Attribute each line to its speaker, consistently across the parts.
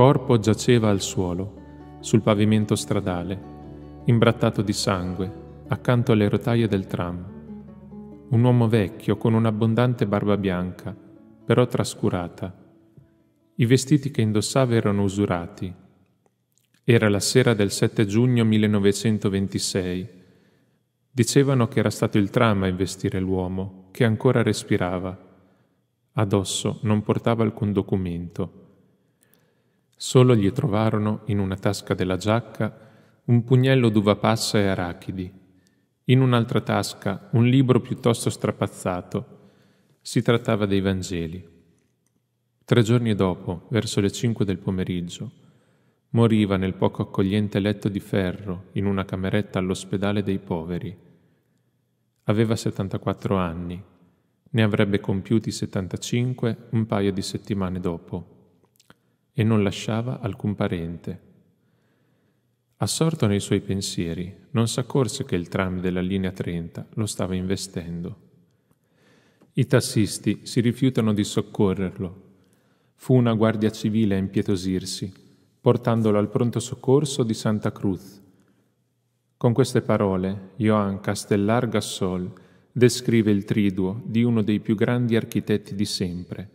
Speaker 1: corpo giaceva al suolo, sul pavimento stradale, imbrattato di sangue, accanto alle rotaie del tram. Un uomo vecchio con un'abbondante barba bianca, però trascurata. I vestiti che indossava erano usurati. Era la sera del 7 giugno 1926. Dicevano che era stato il tram a investire l'uomo, che ancora respirava. Adosso non portava alcun documento. Solo gli trovarono, in una tasca della giacca, un pugnello d'uva passa e arachidi. In un'altra tasca un libro piuttosto strapazzato. Si trattava dei Vangeli. Tre giorni dopo, verso le cinque del pomeriggio, moriva nel poco accogliente letto di ferro in una cameretta all'ospedale dei poveri. Aveva 74 anni, ne avrebbe compiuti 75 un paio di settimane dopo e non lasciava alcun parente. Assorto nei suoi pensieri, non s'accorse che il tram della linea 30 lo stava investendo. I tassisti si rifiutano di soccorrerlo. Fu una guardia civile a impietosirsi, portandolo al pronto soccorso di Santa Cruz. Con queste parole, Johann Castellar Gassol descrive il triduo di uno dei più grandi architetti di sempre,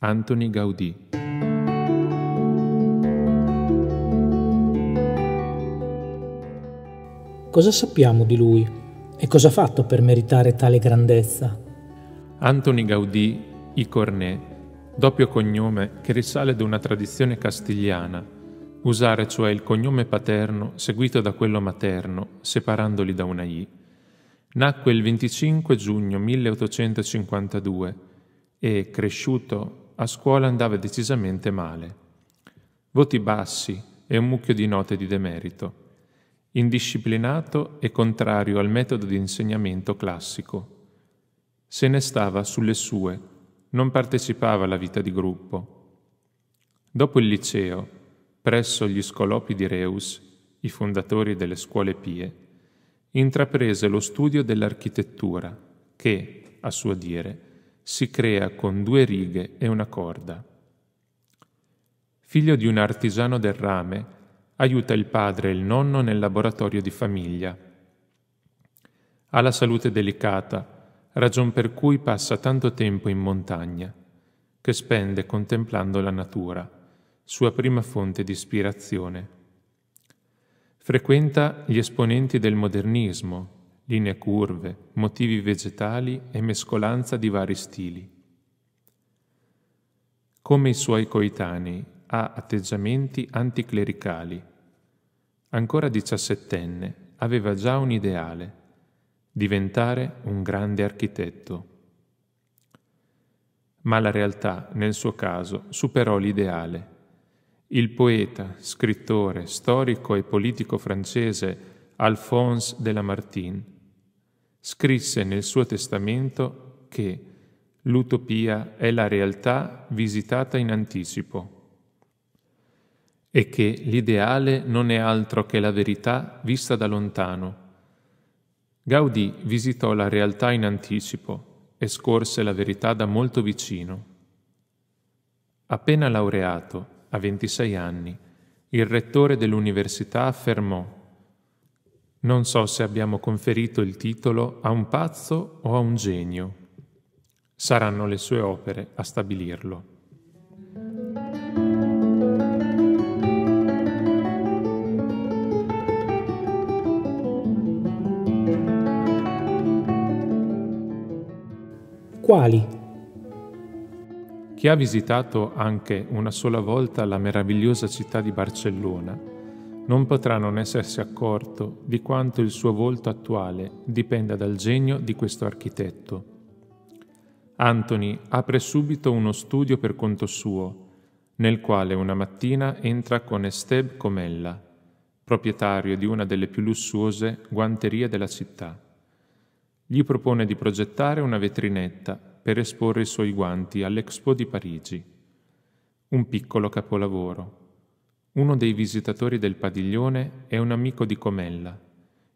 Speaker 1: Antoni Gaudì.
Speaker 2: cosa sappiamo di lui e cosa ha fatto per meritare tale grandezza?
Speaker 1: Antoni Gaudì i Cornet, doppio cognome che risale ad una tradizione castigliana, usare cioè il cognome paterno seguito da quello materno, separandoli da una I. Nacque il 25 giugno 1852 e, cresciuto, a scuola andava decisamente male. Voti bassi e un mucchio di note di demerito indisciplinato e contrario al metodo di insegnamento classico. Se ne stava sulle sue, non partecipava alla vita di gruppo. Dopo il liceo, presso gli scolopi di Reus, i fondatori delle scuole pie, intraprese lo studio dell'architettura che, a suo dire, si crea con due righe e una corda. Figlio di un artigiano del rame, aiuta il padre e il nonno nel laboratorio di famiglia. Ha la salute delicata, ragion per cui passa tanto tempo in montagna, che spende contemplando la natura, sua prima fonte di ispirazione. Frequenta gli esponenti del modernismo, linee curve, motivi vegetali e mescolanza di vari stili. Come i suoi coetanei, ha atteggiamenti anticlericali. Ancora diciassettenne, aveva già un ideale, diventare un grande architetto. Ma la realtà, nel suo caso, superò l'ideale. Il poeta, scrittore, storico e politico francese Alphonse de Lamartine scrisse nel suo testamento che l'utopia è la realtà visitata in anticipo e che l'ideale non è altro che la verità vista da lontano. Gaudì visitò la realtà in anticipo e scorse la verità da molto vicino. Appena laureato, a 26 anni, il rettore dell'università affermò Non so se abbiamo conferito il titolo a un pazzo o a un genio. Saranno le sue opere a stabilirlo. quali? Chi ha visitato anche una sola volta la meravigliosa città di Barcellona non potrà non essersi accorto di quanto il suo volto attuale dipenda dal genio di questo architetto. Anthony apre subito uno studio per conto suo, nel quale una mattina entra con Esteb Comella, proprietario di una delle più lussuose guanterie della città. Gli propone di progettare una vetrinetta per esporre i suoi guanti all'Expo di Parigi. Un piccolo capolavoro. Uno dei visitatori del padiglione è un amico di Comella,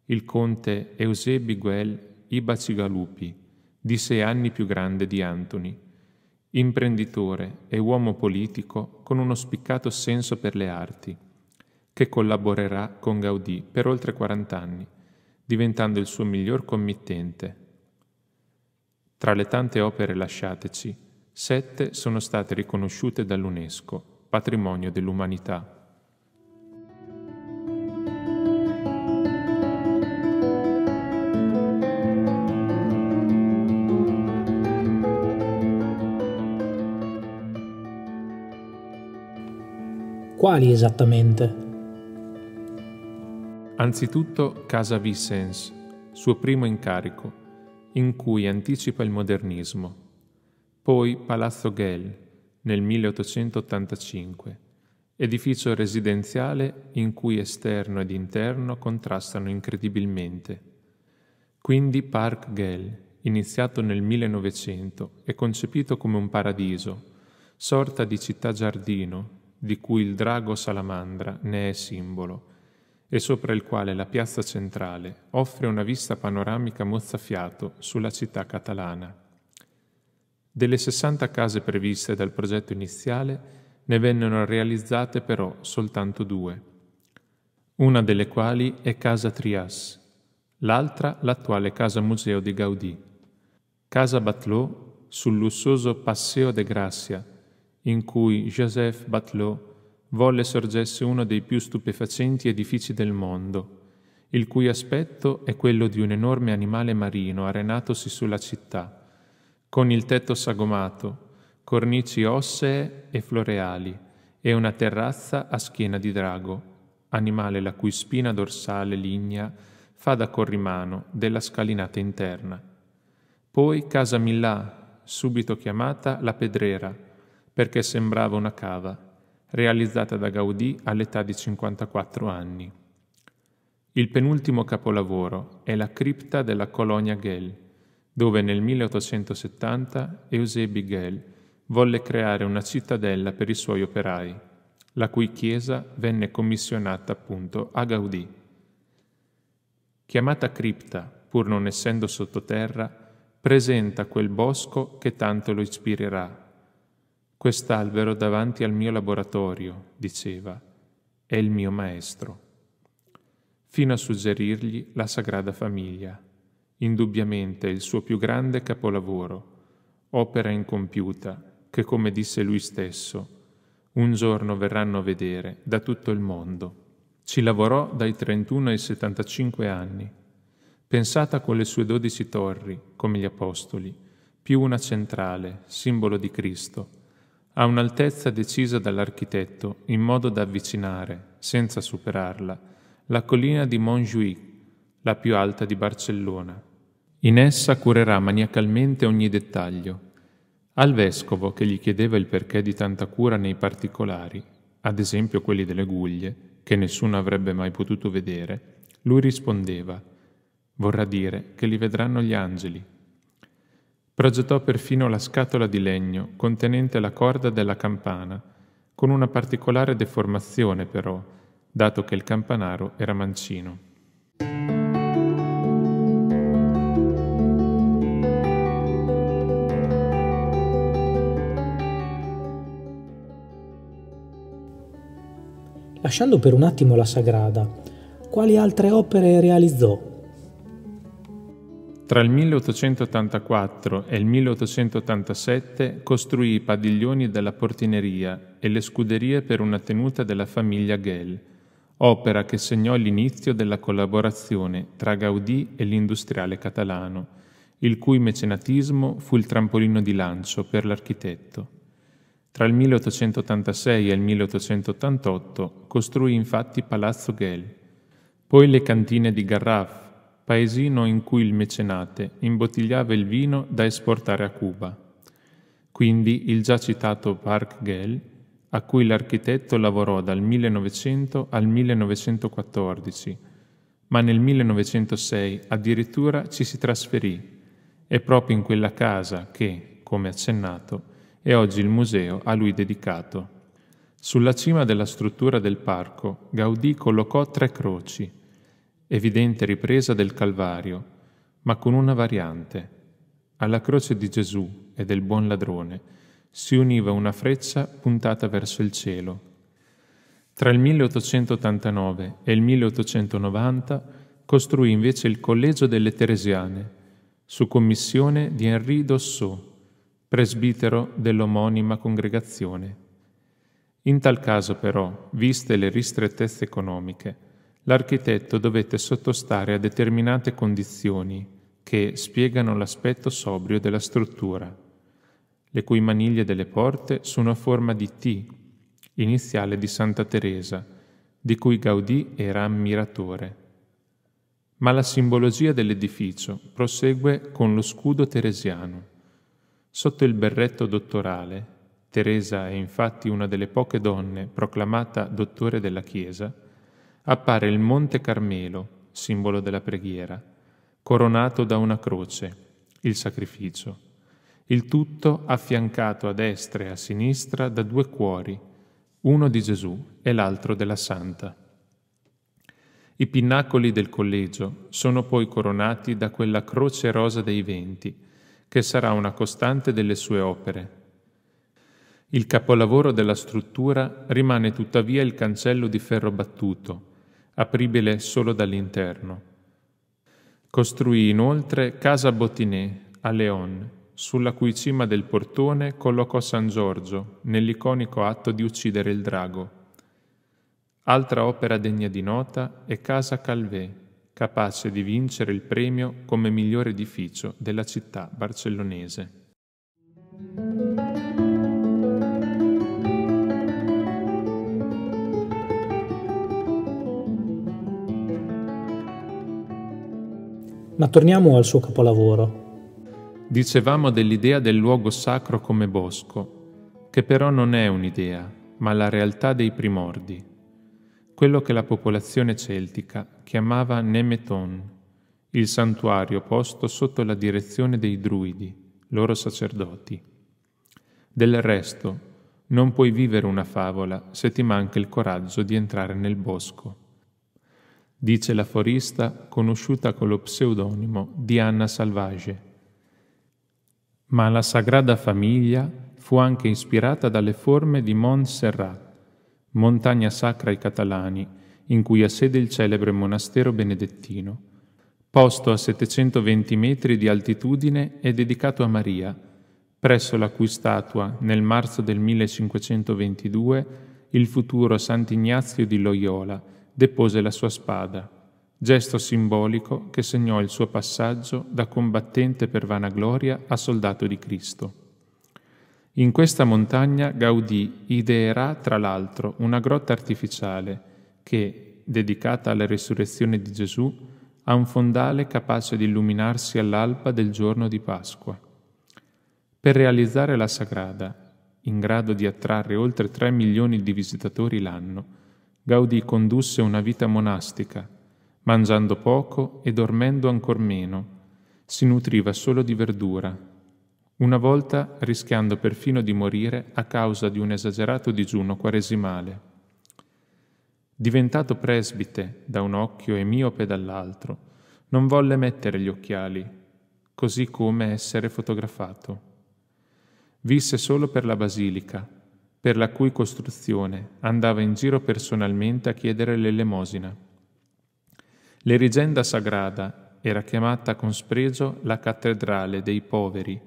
Speaker 1: il conte Eusé Biguel Ibacigalupi, di sei anni più grande di Antony, imprenditore e uomo politico con uno spiccato senso per le arti, che collaborerà con Gaudì per oltre 40 anni diventando il suo miglior committente. Tra le tante opere lasciateci, sette sono state riconosciute dall'UNESCO, patrimonio dell'umanità.
Speaker 2: Quali esattamente?
Speaker 1: Anzitutto Casa Vicens, suo primo incarico, in cui anticipa il modernismo. Poi Palazzo Gell, nel 1885, edificio residenziale in cui esterno ed interno contrastano incredibilmente. Quindi Park Gell, iniziato nel 1900 e concepito come un paradiso, sorta di città giardino, di cui il drago salamandra ne è simbolo, e sopra il quale la piazza centrale offre una vista panoramica mozzafiato sulla città catalana. Delle 60 case previste dal progetto iniziale, ne vennero realizzate però soltanto due, una delle quali è Casa Trias, l'altra l'attuale Casa Museo di Gaudì. Casa Batlot sul lussuoso Passeo de Gracia, in cui Joseph Batlot volle sorgesse uno dei più stupefacenti edifici del mondo, il cui aspetto è quello di un enorme animale marino arenatosi sulla città, con il tetto sagomato, cornici ossee e floreali, e una terrazza a schiena di drago, animale la cui spina dorsale lignea fa da corrimano della scalinata interna. Poi casa Milà, subito chiamata la Pedrera, perché sembrava una cava, realizzata da Gaudì all'età di 54 anni. Il penultimo capolavoro è la cripta della colonia Gell, dove nel 1870 Eusebi Gell volle creare una cittadella per i suoi operai, la cui chiesa venne commissionata appunto a Gaudì. Chiamata cripta, pur non essendo sottoterra, presenta quel bosco che tanto lo ispirerà Quest'albero davanti al mio laboratorio, diceva, è il mio maestro, fino a suggerirgli la Sagrada Famiglia, indubbiamente il suo più grande capolavoro, opera incompiuta che, come disse lui stesso, un giorno verranno a vedere da tutto il mondo. Ci lavorò dai 31 ai 75 anni, pensata con le sue dodici torri, come gli apostoli, più una centrale, simbolo di Cristo, a un'altezza decisa dall'architetto in modo da avvicinare, senza superarla, la collina di Montjuic, la più alta di Barcellona. In essa curerà maniacalmente ogni dettaglio. Al vescovo che gli chiedeva il perché di tanta cura nei particolari, ad esempio quelli delle guglie, che nessuno avrebbe mai potuto vedere, lui rispondeva Vorrà dire che li vedranno gli angeli, Progettò perfino la scatola di legno contenente la corda della campana, con una particolare deformazione però, dato che il campanaro era mancino.
Speaker 2: Lasciando per un attimo la Sagrada, quali altre opere realizzò?
Speaker 1: Tra il 1884 e il 1887 costruì i padiglioni della portineria e le scuderie per una tenuta della famiglia Gell, opera che segnò l'inizio della collaborazione tra Gaudì e l'industriale catalano, il cui mecenatismo fu il trampolino di lancio per l'architetto. Tra il 1886 e il 1888 costruì infatti Palazzo Gell, poi le cantine di Garraf, paesino in cui il mecenate imbottigliava il vino da esportare a Cuba. Quindi il già citato Park Gell, a cui l'architetto lavorò dal 1900 al 1914, ma nel 1906 addirittura ci si trasferì. È proprio in quella casa che, come accennato, è oggi il museo a lui dedicato. Sulla cima della struttura del parco, Gaudì collocò tre croci, evidente ripresa del Calvario, ma con una variante. Alla croce di Gesù e del buon ladrone si univa una freccia puntata verso il cielo. Tra il 1889 e il 1890 costruì invece il Collegio delle Teresiane, su commissione di Henri Dossot, presbitero dell'omonima congregazione. In tal caso però, viste le ristrettezze economiche, l'architetto dovette sottostare a determinate condizioni che spiegano l'aspetto sobrio della struttura, le cui maniglie delle porte sono a forma di T, iniziale di Santa Teresa, di cui Gaudì era ammiratore. Ma la simbologia dell'edificio prosegue con lo scudo teresiano. Sotto il berretto dottorale, Teresa è infatti una delle poche donne proclamata dottore della Chiesa, appare il Monte Carmelo, simbolo della preghiera, coronato da una croce, il sacrificio. Il tutto affiancato a destra e a sinistra da due cuori, uno di Gesù e l'altro della Santa. I pinnacoli del collegio sono poi coronati da quella croce rosa dei venti, che sarà una costante delle sue opere. Il capolavoro della struttura rimane tuttavia il cancello di ferro battuto, apribile solo dall'interno. Costruì inoltre Casa Bottinè a Leon, sulla cui cima del portone collocò San Giorgio nell'iconico atto di uccidere il drago. Altra opera degna di nota è Casa Calvé, capace di vincere il premio come miglior edificio della città barcellonese.
Speaker 2: Ma torniamo al suo capolavoro.
Speaker 1: Dicevamo dell'idea del luogo sacro come bosco, che però non è un'idea, ma la realtà dei primordi, quello che la popolazione celtica chiamava Nemeton, il santuario posto sotto la direzione dei druidi, loro sacerdoti. Del resto, non puoi vivere una favola se ti manca il coraggio di entrare nel bosco dice l'aforista conosciuta con lo pseudonimo di Anna Salvage. Ma la Sagrada Famiglia fu anche ispirata dalle forme di Montserrat, montagna sacra ai catalani, in cui ha sede il celebre monastero benedettino, posto a 720 metri di altitudine e dedicato a Maria, presso la cui statua, nel marzo del 1522, il futuro Sant'Ignazio di Loyola, depose la sua spada, gesto simbolico che segnò il suo passaggio da combattente per vanagloria a soldato di Cristo. In questa montagna Gaudì ideerà, tra l'altro, una grotta artificiale che, dedicata alla resurrezione di Gesù, ha un fondale capace di illuminarsi all'alba del giorno di Pasqua. Per realizzare la Sagrada, in grado di attrarre oltre 3 milioni di visitatori l'anno, Gaudì condusse una vita monastica, mangiando poco e dormendo ancor meno. Si nutriva solo di verdura, una volta rischiando perfino di morire a causa di un esagerato digiuno quaresimale. Diventato presbite da un occhio e miope dall'altro, non volle mettere gli occhiali, così come essere fotografato. Visse solo per la basilica, per la cui costruzione andava in giro personalmente a chiedere l'elemosina. L'erigenda sagrada era chiamata con spregio la cattedrale dei poveri,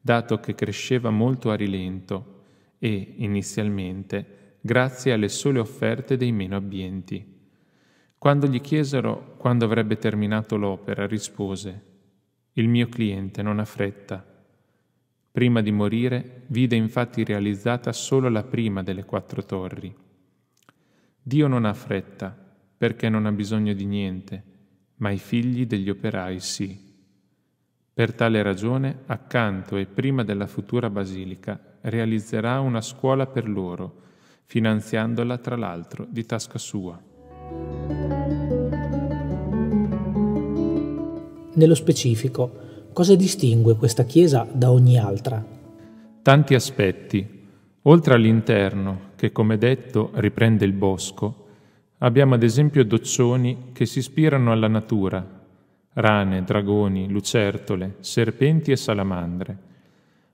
Speaker 1: dato che cresceva molto a rilento e, inizialmente, grazie alle sole offerte dei meno abbienti. Quando gli chiesero quando avrebbe terminato l'opera, rispose, Il mio cliente non ha fretta Prima di morire, vide infatti realizzata solo la prima delle quattro torri. Dio non ha fretta, perché non ha bisogno di niente, ma i figli degli operai sì. Per tale ragione, accanto e prima della futura basilica, realizzerà una scuola per loro, finanziandola tra l'altro di tasca sua.
Speaker 2: Nello specifico, Cosa distingue questa chiesa da ogni altra?
Speaker 1: Tanti aspetti. Oltre all'interno, che come detto riprende il bosco, abbiamo ad esempio doccioni che si ispirano alla natura, rane, dragoni, lucertole, serpenti e salamandre,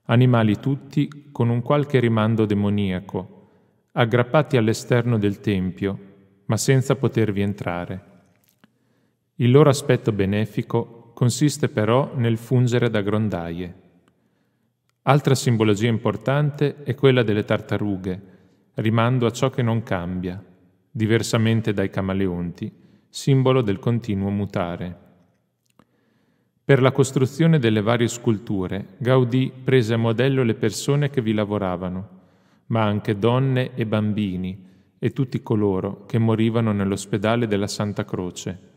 Speaker 1: animali tutti con un qualche rimando demoniaco, aggrappati all'esterno del tempio, ma senza potervi entrare. Il loro aspetto benefico Consiste però nel fungere da grondaie. Altra simbologia importante è quella delle tartarughe, rimando a ciò che non cambia, diversamente dai camaleonti, simbolo del continuo mutare. Per la costruzione delle varie sculture, Gaudì prese a modello le persone che vi lavoravano, ma anche donne e bambini e tutti coloro che morivano nell'ospedale della Santa Croce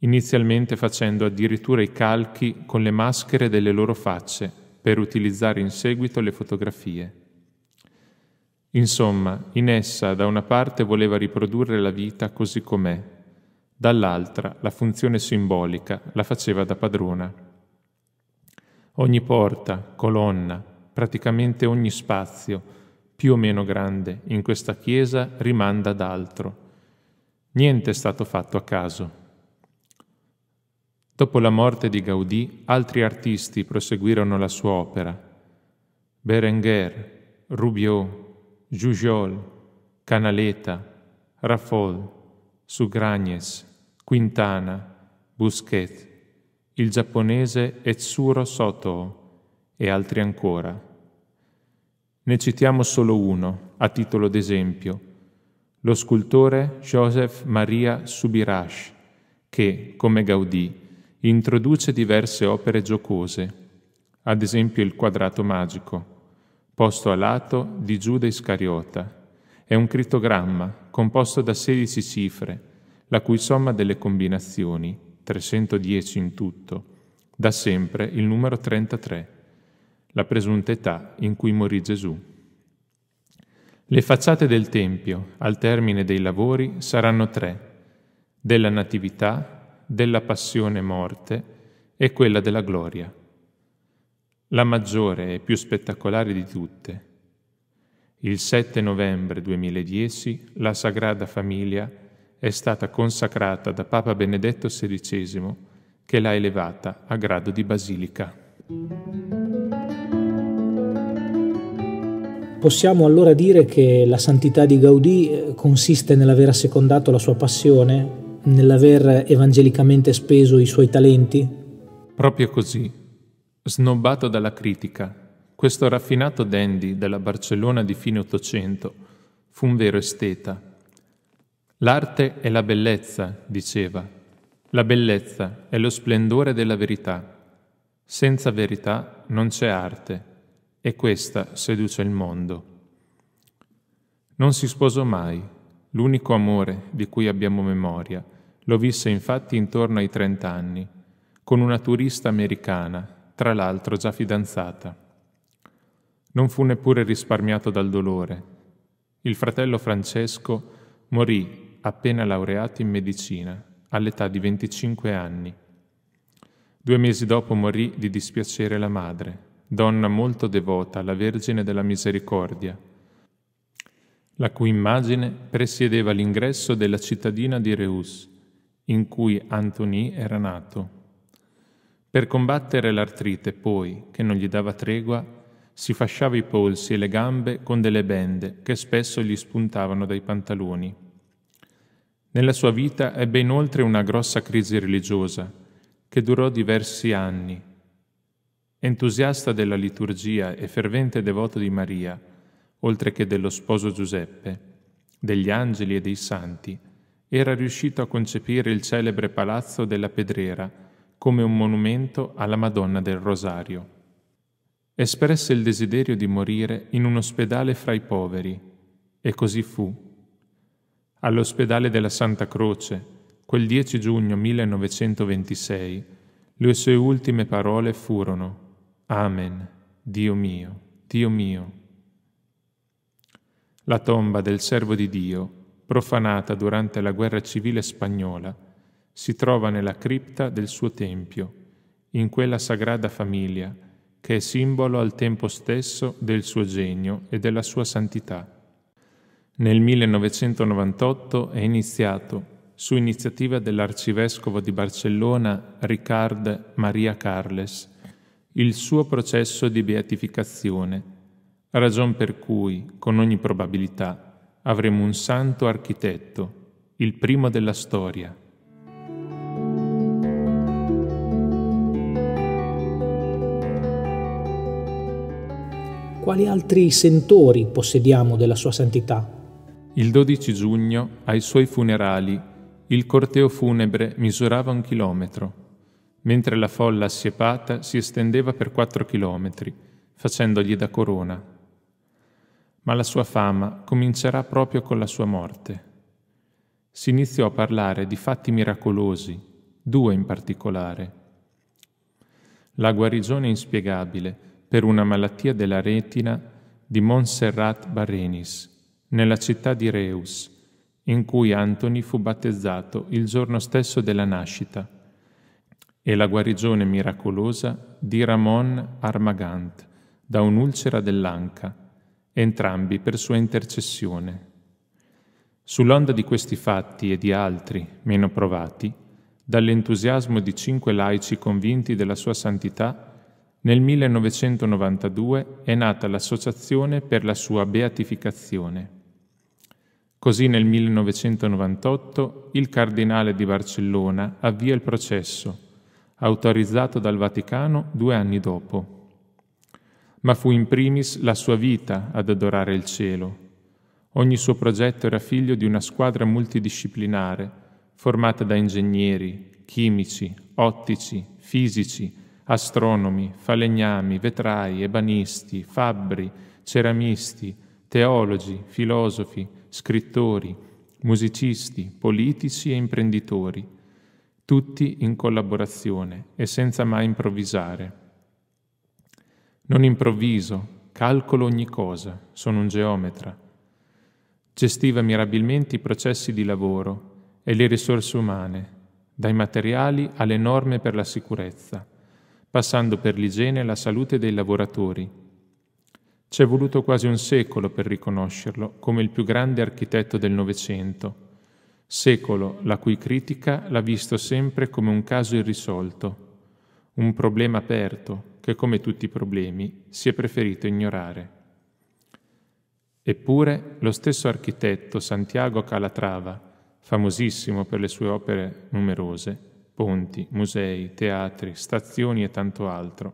Speaker 1: inizialmente facendo addirittura i calchi con le maschere delle loro facce per utilizzare in seguito le fotografie. Insomma, in essa da una parte voleva riprodurre la vita così com'è, dall'altra la funzione simbolica la faceva da padrona. Ogni porta, colonna, praticamente ogni spazio, più o meno grande, in questa chiesa rimanda ad altro. Niente è stato fatto a caso. Dopo la morte di Gaudì, altri artisti proseguirono la sua opera. Berenguer, Rubio, Jujol, Canaleta, Raffol, Sugragnes, Quintana, Busquet, il giapponese Etsuro Soto e altri ancora. Ne citiamo solo uno, a titolo d'esempio, lo scultore Joseph Maria Subirash, che, come Gaudì, introduce diverse opere giocose, ad esempio il quadrato magico, posto a lato di Giuda Iscariota. È un crittogramma composto da 16 cifre, la cui somma delle combinazioni, 310 in tutto, dà sempre il numero 33, la presunta età in cui morì Gesù. Le facciate del Tempio, al termine dei lavori, saranno tre, della Natività, della passione morte e quella della gloria, la maggiore e più spettacolare di tutte. Il 7 novembre 2010 la Sagrada Famiglia è stata consacrata da Papa Benedetto XVI che l'ha elevata a grado di basilica.
Speaker 2: Possiamo allora dire che la santità di Gaudì eh, consiste nell'aver assecondato la sua passione, nell'aver evangelicamente speso i suoi talenti?
Speaker 1: Proprio così. Snobbato dalla critica, questo raffinato dandy della Barcellona di fine Ottocento fu un vero esteta. L'arte è la bellezza, diceva. La bellezza è lo splendore della verità. Senza verità non c'è arte e questa seduce il mondo. Non si sposò mai, L'unico amore di cui abbiamo memoria lo visse infatti intorno ai 30 anni, con una turista americana, tra l'altro già fidanzata. Non fu neppure risparmiato dal dolore. Il fratello Francesco morì appena laureato in medicina, all'età di 25 anni. Due mesi dopo morì di dispiacere la madre, donna molto devota alla Vergine della Misericordia, la cui immagine presiedeva l'ingresso della cittadina di Reus, in cui Antony era nato. Per combattere l'artrite, poi, che non gli dava tregua, si fasciava i polsi e le gambe con delle bende che spesso gli spuntavano dai pantaloni. Nella sua vita ebbe inoltre una grossa crisi religiosa, che durò diversi anni. Entusiasta della liturgia e fervente devoto di Maria, oltre che dello sposo Giuseppe, degli angeli e dei santi, era riuscito a concepire il celebre palazzo della Pedrera come un monumento alla Madonna del Rosario. Espresse il desiderio di morire in un ospedale fra i poveri, e così fu. All'ospedale della Santa Croce, quel 10 giugno 1926, le sue ultime parole furono Amen, Dio mio, Dio mio, la tomba del servo di Dio, profanata durante la guerra civile spagnola, si trova nella cripta del suo tempio, in quella sagrada famiglia, che è simbolo al tempo stesso del suo genio e della sua santità. Nel 1998 è iniziato, su iniziativa dell'arcivescovo di Barcellona Ricard Maria Carles, il suo processo di beatificazione ragion per cui, con ogni probabilità, avremo un santo architetto, il primo della storia.
Speaker 2: Quali altri sentori possediamo della sua santità?
Speaker 1: Il 12 giugno, ai suoi funerali, il corteo funebre misurava un chilometro, mentre la folla assiepata si estendeva per quattro chilometri, facendogli da corona ma la sua fama comincerà proprio con la sua morte. Si iniziò a parlare di fatti miracolosi, due in particolare. La guarigione inspiegabile per una malattia della retina di Montserrat Barenis, nella città di Reus, in cui Anthony fu battezzato il giorno stesso della nascita, e la guarigione miracolosa di Ramon Armagant da un'ulcera dell'anca, entrambi per sua intercessione. Sull'onda di questi fatti e di altri, meno provati, dall'entusiasmo di cinque laici convinti della sua santità, nel 1992 è nata l'Associazione per la sua beatificazione. Così nel 1998 il cardinale di Barcellona avvia il processo, autorizzato dal Vaticano due anni dopo ma fu in primis la sua vita ad adorare il cielo. Ogni suo progetto era figlio di una squadra multidisciplinare, formata da ingegneri, chimici, ottici, fisici, astronomi, falegnami, vetrai, ebanisti, fabbri, ceramisti, teologi, filosofi, scrittori, musicisti, politici e imprenditori, tutti in collaborazione e senza mai improvvisare. Non improvviso, calcolo ogni cosa, sono un geometra. Gestiva mirabilmente i processi di lavoro e le risorse umane, dai materiali alle norme per la sicurezza, passando per l'igiene e la salute dei lavoratori. Ci è voluto quasi un secolo per riconoscerlo come il più grande architetto del Novecento, secolo la cui critica l'ha visto sempre come un caso irrisolto un problema aperto che, come tutti i problemi, si è preferito ignorare. Eppure lo stesso architetto Santiago Calatrava, famosissimo per le sue opere numerose, ponti, musei, teatri, stazioni e tanto altro,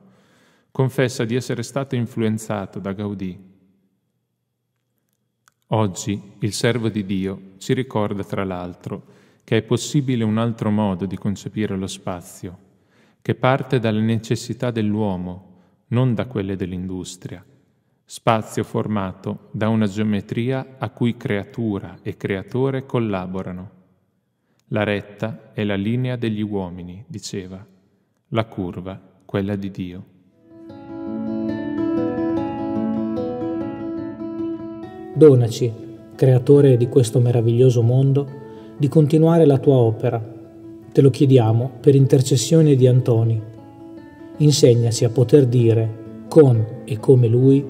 Speaker 1: confessa di essere stato influenzato da Gaudì. Oggi il servo di Dio ci ricorda, tra l'altro, che è possibile un altro modo di concepire lo spazio, che parte dalle necessità dell'uomo, non da quelle dell'industria, spazio formato da una geometria a cui creatura e creatore collaborano. La retta è la linea degli uomini, diceva, la curva quella di Dio.
Speaker 2: Donaci, creatore di questo meraviglioso mondo, di continuare la tua opera Te lo chiediamo per intercessione di Antoni. Insegnaci a poter dire, con e come lui,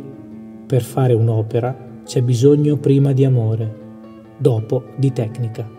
Speaker 2: per fare un'opera c'è bisogno prima di amore, dopo di tecnica.